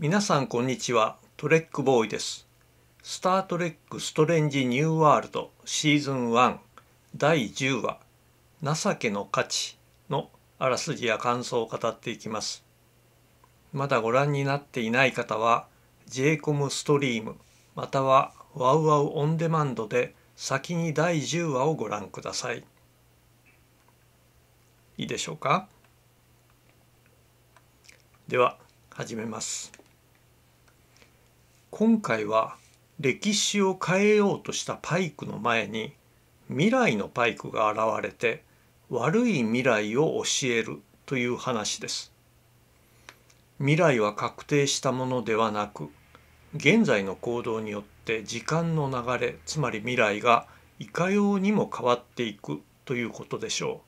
皆さんこんにちはトレックボーイですスタートレックストレンジニューワールドシーズン1第10話情けの価値のあらすじや感想を語っていきますまだご覧になっていない方は j イコムストリームまたはワウワウオンデマンドで先に第10話をご覧くださいいいでしょうかでは始めます。今回は歴史を変えようとしたパイクの前に未来のパイクが現れて悪い未来を教えるという話です。未来は確定したものではなく現在の行動によって時間の流れつまり未来がいかようにも変わっていくということでしょ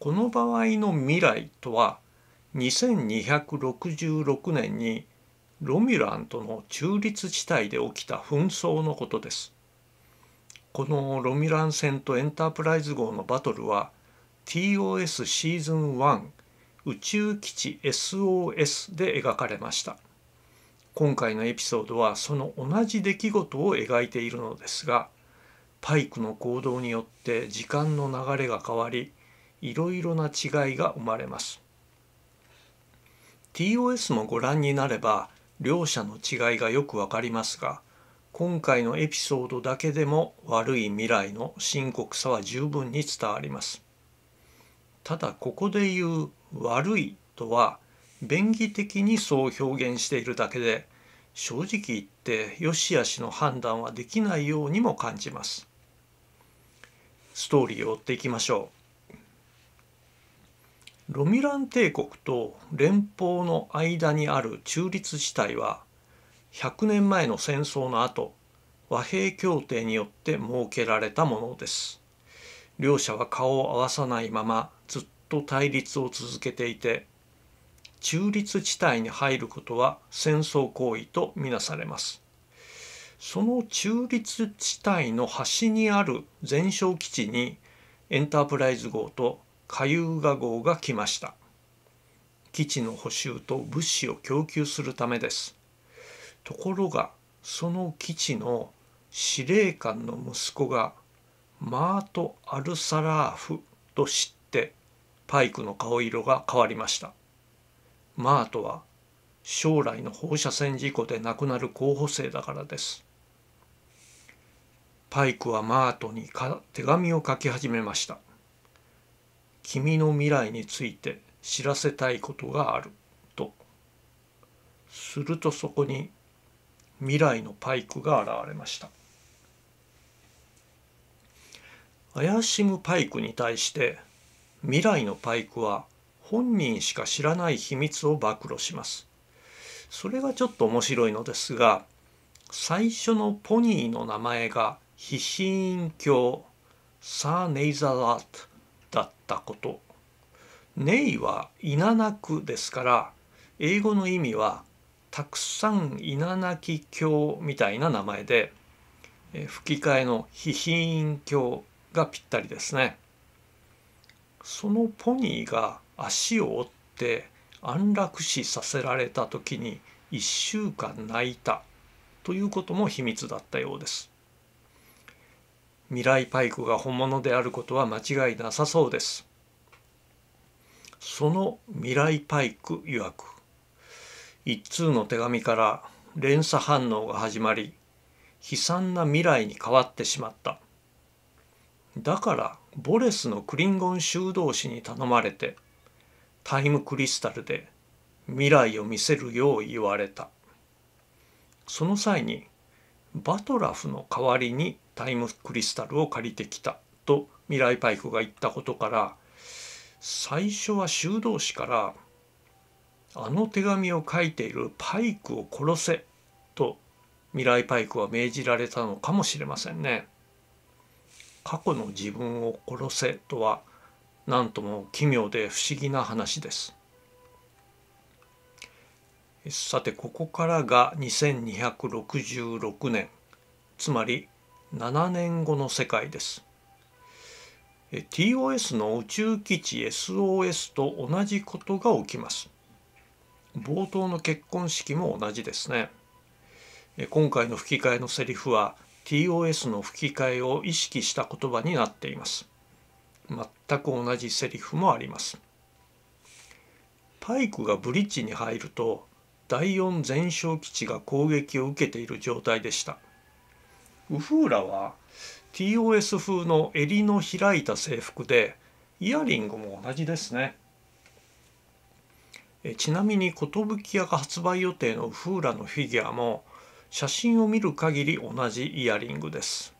う。この場合の未来とは2266年にロミランとの中立地帯で起きた紛争のことですこのロミラン戦とエンタープライズ号のバトルは TOS シーズン1宇宙基地 SOS で描かれました今回のエピソードはその同じ出来事を描いているのですがパイクの行動によって時間の流れが変わりいろいろな違いが生まれます TOS もご覧になれば両者の違いがよくわかりますが今回のエピソードだけでも悪い未来の深刻さは十分に伝わります。ただここで言う「悪い」とは便宜的にそう表現しているだけで正直言って良し悪しの判断はできないようにも感じます。ストーリーを追っていきましょう。ロミラン帝国と連邦の間にある中立地帯は100年前の戦争の後和平協定によって設けられたものです。両者は顔を合わさないままずっと対立を続けていて中立地帯に入ることは戦争行為とみなされます。その中立地帯の端にある全焼基地にエンタープライズ号と火遊画号が来ました基地の補修と物資を供給するためですところがその基地の司令官の息子がマート・アルサラーフと知ってパイクの顔色が変わりましたマートは将来の放射線事故で亡くなる候補生だからですパイクはマートに手紙を書き始めました君の未来について知らせたいことがある」とするとそこに未来のパイクが現れました怪しむパイクに対して未来のパイクは本人しか知らない秘密を暴露しますそれがちょっと面白いのですが最初のポニーの名前がヒシ鏡サーネイザーラートったこと「ネイ」はいななくですから英語の意味は「たくさんいななき教」みたいな名前で吹き替えの「ひひ教」がぴったりですね。そのポニーが足を折って安楽死させられた時に1週間泣いたということも秘密だったようです。未来パイクが本物であることは間違いなさそうです。その未来パイク曰く一通の手紙から連鎖反応が始まり悲惨な未来に変わってしまった。だからボレスのクリンゴン修道士に頼まれてタイムクリスタルで未来を見せるよう言われた。その際にバトラフの代わりにタイムクリスタルを借りてきたと未来パイクが言ったことから最初は修道士から「あの手紙を書いているパイクを殺せ」と未来パイクは命じられたのかもしれませんね。過去の自分を殺せとは何とも奇妙で不思議な話です。さてここからが2266年つまり7年後の世界です TOS の宇宙基地 SOS と同じことが起きます冒頭の結婚式も同じですね今回の吹き替えのセリフは TOS の吹き替えを意識した言葉になっています全く同じセリフもありますパイクがブリッジに入ると第4前哨基地が攻撃を受けている状態でしたウフーラは TOS 風の襟の開いた制服でイヤリングも同じですねえちなみに寿屋が発売予定のウフーラのフィギュアも写真を見る限り同じイヤリングです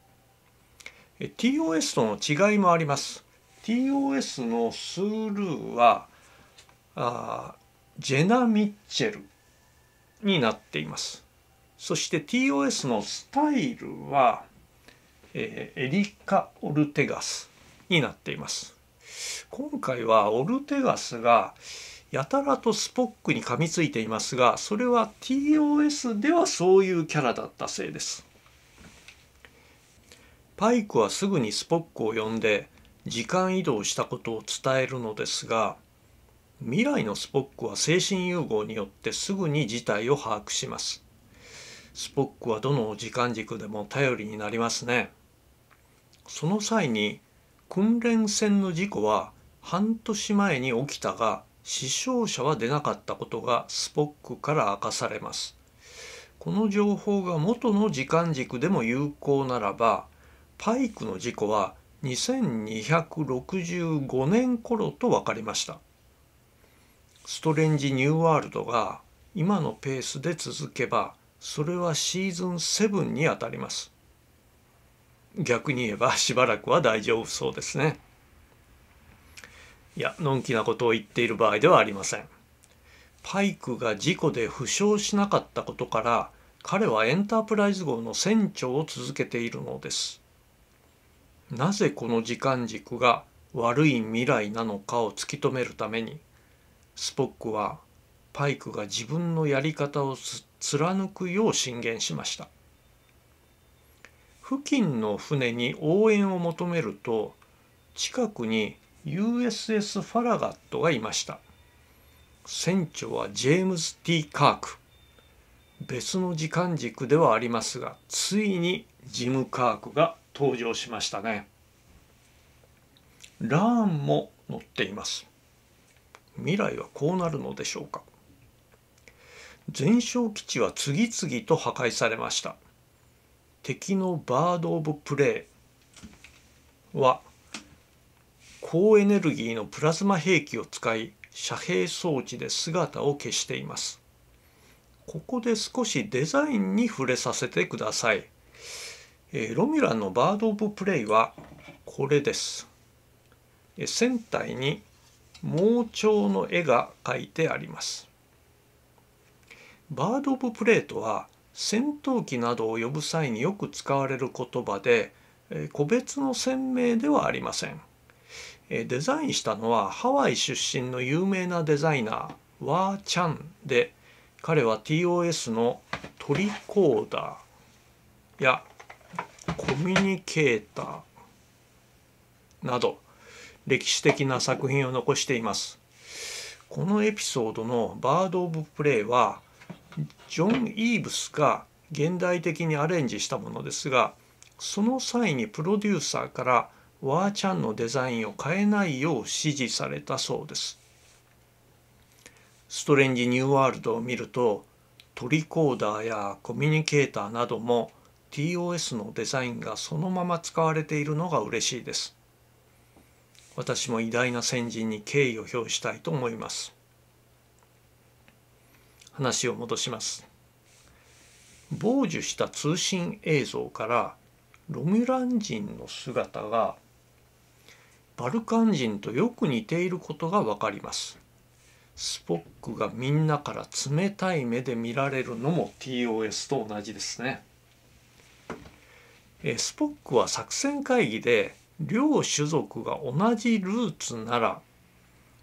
え TOS との違いもあります TOS のスールーはあジェナ・ミッチェルになっていますそして TOS のスタイルは、えー、エリカ・オルテガスになっています今回はオルテガスがやたらとスポックに噛みついていますがそれは TOS ではそういうキャラだったせいですパイクはすぐにスポックを呼んで時間移動したことを伝えるのですが未来のスポックは精神融合によってすぐに事態を把握しますスポックはどの時間軸でも頼りになりますね。その際に訓練船の事故は半年前に起きたが死傷者は出なかったことがスポックから明かされます。この情報が元の時間軸でも有効ならばパイクの事故は2265年頃と分かりました。ストレンジ・ニューワールドが今のペースで続けばそれはシーズン7にあたります逆に言えばしばらくは大丈夫そうですねいやのんきなことを言っている場合ではありませんパイクが事故で負傷しなかったことから彼はエンタープライズ号の船長を続けているのですなぜこの時間軸が悪い未来なのかを突き止めるためにスポックはパイクが自分のやり方を貫くよう進言しました付近の船に応援を求めると近くに USS ファラガットがいました船長はジェームズ・ T・ カーク別の時間軸ではありますがついにジム・カークが登場しましたねラーンも乗っています未来はこうなるのでしょうか前哨基地は次々と破壊されました敵のバード・オブ・プレイは高エネルギーのプラズマ兵器を使い遮蔽装置で姿を消していますここで少しデザインに触れさせてください、えー、ロミュラのバード・オブ・プレイはこれです船体に盲腸の絵が描いてありますバード・オブ・プレートは戦闘機などを呼ぶ際によく使われる言葉で個別の鮮名ではありませんデザインしたのはハワイ出身の有名なデザイナーワー・チャンで彼は TOS のトリコーダーやコミュニケーターなど歴史的な作品を残していますこのエピソードの「バード・オブ・プレイ」はジョン・イーブスが現代的にアレンジしたものですがその際にプロデューサーからワーちゃんのデザインを変えないよう指示されたそうです。ストレンジ・ニューワールドを見るとトリコーダーやコミュニケーターなども TOS のデザインがそのまま使われているのが嬉しいです。私も偉大な先人に敬意を表したいと思います。話を戻します傍受した通信映像からロミュラン人の姿がバルカン人とよく似ていることがわかりますスポックがみんなから冷たい目で見られるのも TOS と同じですねスポックは作戦会議で両種族が同じルーツなら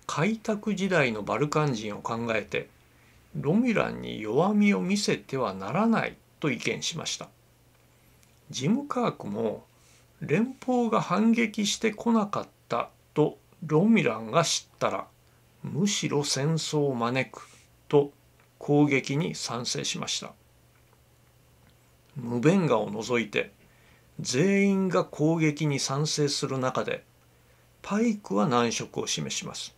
開拓時代のバルカン人を考えてロミランに弱みを見せてはならないと意見しましたジム・カークも連邦が反撃してこなかったとロミランが知ったらむしろ戦争を招くと攻撃に賛成しました無弁ンを除いて全員が攻撃に賛成する中でパイクは難色を示します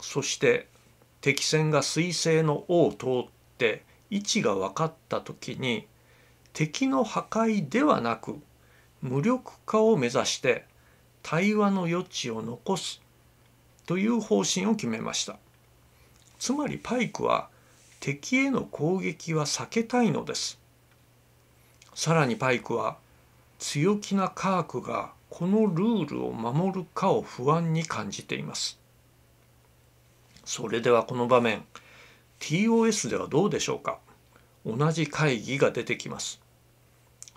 そして敵船が水星の王を通って位置が分かった時に敵の破壊ではなく無力化を目指して対話の余地を残すという方針を決めましたつまりパイクは敵への攻撃は避けたいのですさらにパイクは強気な科学がこのルールを守るかを不安に感じていますそれではこの場面 TOS ではどうでしょうか同じ会議が出てきます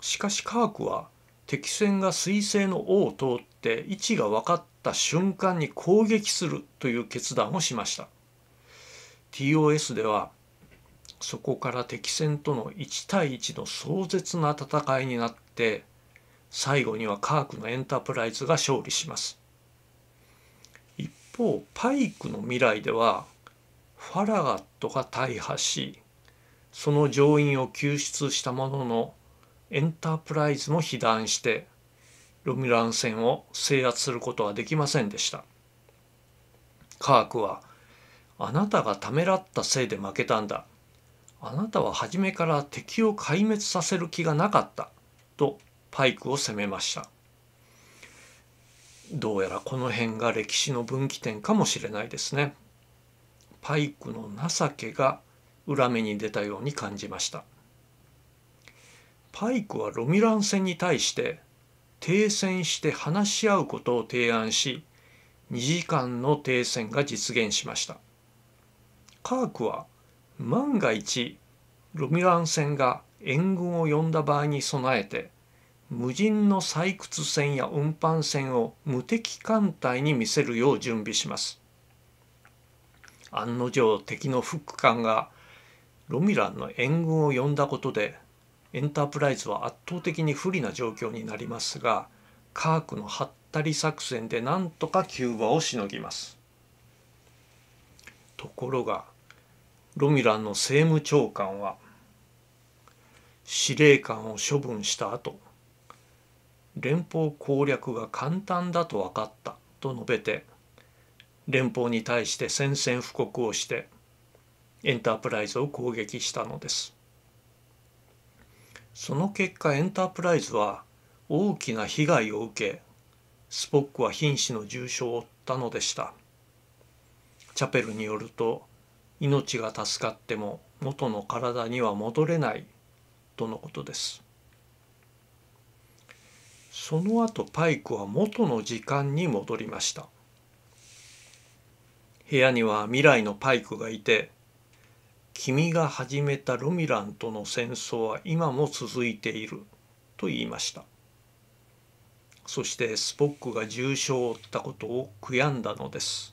しかし科学は敵戦が彗星の尾を通って位置が分かった瞬間に攻撃するという決断をしました TOS ではそこから敵戦との1対1の壮絶な戦いになって最後には科学のエンタープライズが勝利します方パイクの未来ではファラガットが大破しその乗員を救出したもののエンタープライズも被弾してロミュラン船を制圧することはできませんでした。カークは「あなたがためらったせいで負けたんだ」「あなたは初めから敵を壊滅させる気がなかった」とパイクを責めました。どうやらこの辺が歴史の分岐点かもしれないですね。パイクの情けが裏目に出たように感じました。パイクはロミラン戦に対して停戦して話し合うことを提案し2時間の停戦が実現しました。カークは万が一ロミラン戦が援軍を呼んだ場合に備えて無人の採掘船や運搬船を無敵艦隊に見せるよう準備します案の定敵のフック艦がロミランの援軍を呼んだことでエンタープライズは圧倒的に不利な状況になりますがカークのハッタリ作戦でなんとかキューバをしのぎますところがロミランの政務長官は司令官を処分した後連邦攻略が簡単だと分かったと述べて連邦に対して宣戦布告をしてエンタープライズを攻撃したのですその結果エンタープライズは大きな被害を受けスポックは瀕死の重傷を負ったのでしたチャペルによると命が助かっても元の体には戻れないとのことですその後パイクは元の時間に戻りました部屋には未来のパイクがいて君が始めたロミランとの戦争は今も続いていると言いましたそしてスポックが重傷を負ったことを悔やんだのです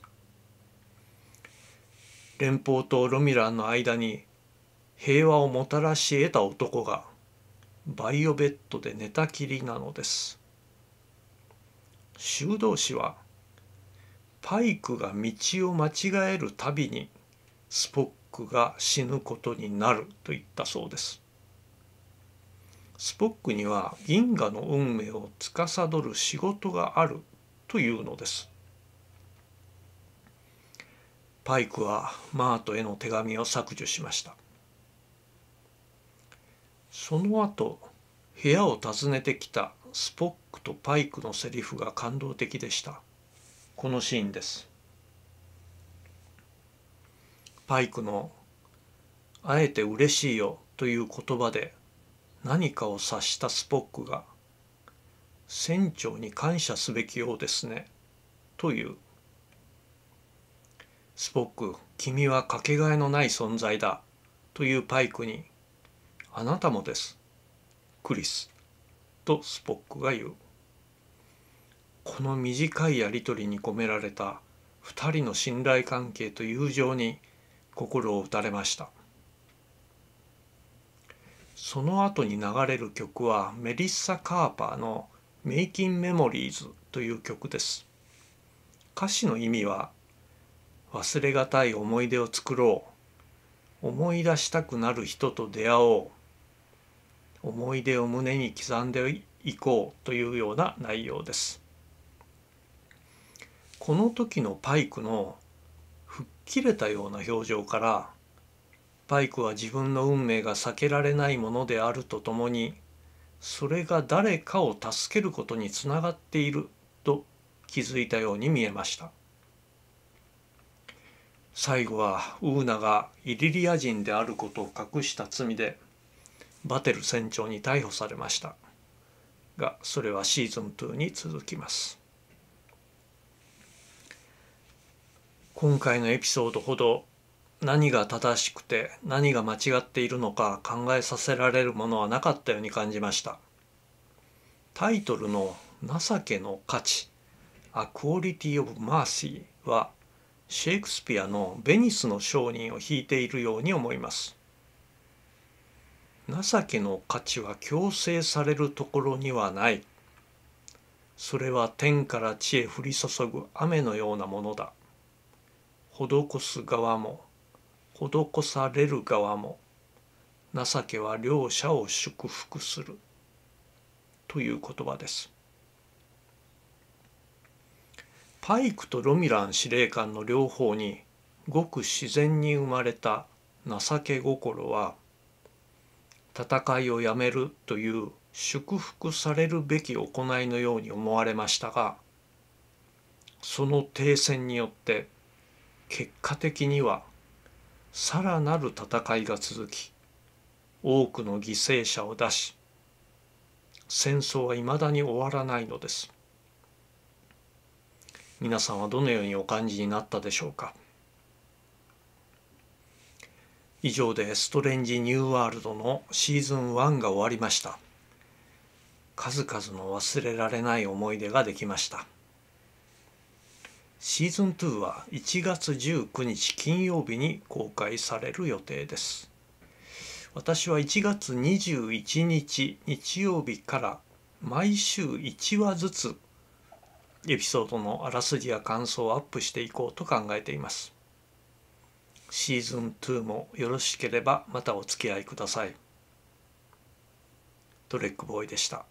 連邦とロミランの間に平和をもたらし得た男がバイオベッドで寝たきりなのです修道士はパイクが道を間違えるたびにスポックが死ぬことになると言ったそうです。スポックには銀河の運命を司る仕事があるというのです。パイクはマートへの手紙を削除しました。その後部屋を訪ねてきたスポックとパイクのセリフが感動的でしたこのシーンですパイクの「あえて嬉しいよ」という言葉で何かを察したスポックが「船長に感謝すべきようですね」という「スポック君はかけがえのない存在だ」というパイクに「あなたもです」クリスとスポックが言うこの短いやり取りに込められた2人の信頼関係と友情に心を打たれましたその後に流れる曲はメリッサ・カーパーの「メイキン・メモリーズ」という曲です歌詞の意味は「忘れがたい思い出を作ろう」「思い出したくなる人と出会おう」思い出を胸に刻んでいこうというような内容です。この時のパイクの吹っ切れたような表情からパイクは自分の運命が避けられないものであるとともにそれが誰かを助けることにつながっていると気づいたように見えました最後はウーナがイリリア人であることを隠した罪でバテル船長に逮捕されましたがそれはシーズン2に続きます今回のエピソードほど何が正しくて何が間違っているのか考えさせられるものはなかったように感じましたタイトルの「情けの価値」「A Quality of Mercy」はシェイクスピアの「ベニスの商人」を引いているように思います情けの価値は強制されるところにはないそれは天から地へ降り注ぐ雨のようなものだ施す側も施される側も情けは両者を祝福するという言葉ですパイクとロミラン司令官の両方にごく自然に生まれた情け心は戦いをやめるという祝福されるべき行いのように思われましたがその停戦によって結果的にはさらなる戦いが続き多くの犠牲者を出し戦争はいまだに終わらないのです皆さんはどのようにお感じになったでしょうか以上でストレンジニューワールドのシーズン1が終わりました。数々の忘れられない思い出ができました。シーズン2は1月19日金曜日に公開される予定です。私は1月21日日曜日から毎週1話ずつエピソードのあらすじや感想をアップしていこうと考えています。シーズン2もよろしければまたお付き合いください。トレックボーイでした。